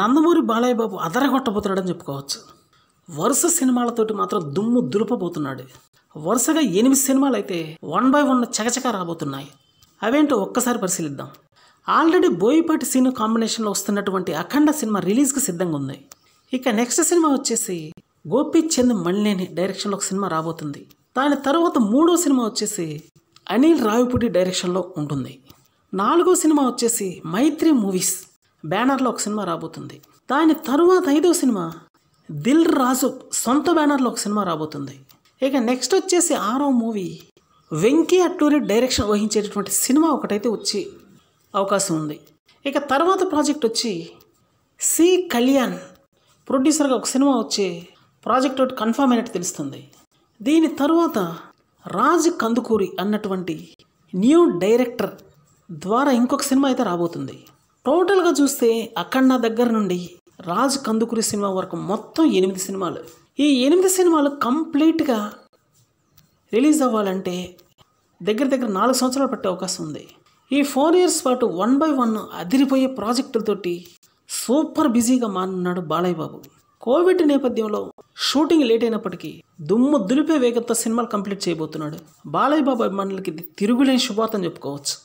నందమూరి బాలయ్య బాబు అదరగొట్టబోతున్నాడని చెప్పుకోవచ్చు వరుస సినిమాలతోటి మాత్రం దుమ్ము దులుపబోతున్నాడు వరుసగా ఎనిమిది సినిమాలు అయితే వన్ బై వన్ చకచక రాబోతున్నాయి అవేంటో ఒక్కసారి పరిశీలిద్దాం ఆల్రెడీ బోయిపాటి సీను కాంబినేషన్లో వస్తున్నటువంటి అఖండ సినిమా రిలీజ్కి సిద్ధంగా ఉంది ఇక నెక్స్ట్ సినిమా వచ్చేసి గోపీచంద్ మల్లేని డైరెక్షన్లో ఒక సినిమా రాబోతుంది దాని తర్వాత మూడో సినిమా వచ్చేసి అనిల్ రావిపూడి డైరెక్షన్లో ఉంటుంది నాలుగో సినిమా వచ్చేసి మైత్రి మూవీస్ బ్యానర్లో ఒక సినిమా రాబోతుంది దాని తరువాత ఐదో సినిమా దిల్ రాజు సొంత బ్యానర్లో ఒక సినిమా రాబోతుంది ఇక నెక్స్ట్ వచ్చేసి ఆరో మూవీ వెంకీ అట్టూరి డైరెక్షన్ వహించేటటువంటి సినిమా ఒకటైతే వచ్చే అవకాశం ఉంది ఇక తర్వాత ప్రాజెక్ట్ వచ్చి సి కళ్యాణ్ ప్రొడ్యూసర్గా ఒక సినిమా వచ్చే ప్రాజెక్ట్ ఒకటి కన్ఫామ్ అయినట్టు తెలుస్తుంది దీని తరువాత రాజ్ కందుకూరి అన్నటువంటి న్యూ డైరెక్టర్ ద్వారా ఇంకొక సినిమా అయితే రాబోతుంది టోటల్గా చూస్తే అక్కడ నా దగ్గర నుండి రాజు కందుకూరి సినిమా వరకు మొత్తం ఎనిమిది సినిమాలు ఈ ఎనిమిది సినిమాలు కంప్లీట్గా రిలీజ్ అవ్వాలంటే దగ్గర దగ్గర నాలుగు సంవత్సరాలు పట్టే అవకాశం ఉంది ఈ ఫోర్ ఇయర్స్ పాటు వన్ బై వన్ అదిరిపోయే ప్రాజెక్టులతోటి సూపర్ బిజీగా మారున్నాడు బాలయ్య బాబు కోవిడ్ నేపథ్యంలో షూటింగ్ లేట్ అయినప్పటికీ దుమ్ము దులిపే వేగంతో సినిమాలు కంప్లీట్ చేయబోతున్నాడు బాలయ్య బాబు అభిమానులకి తిరుగులేని శుభార్థం చెప్పుకోవచ్చు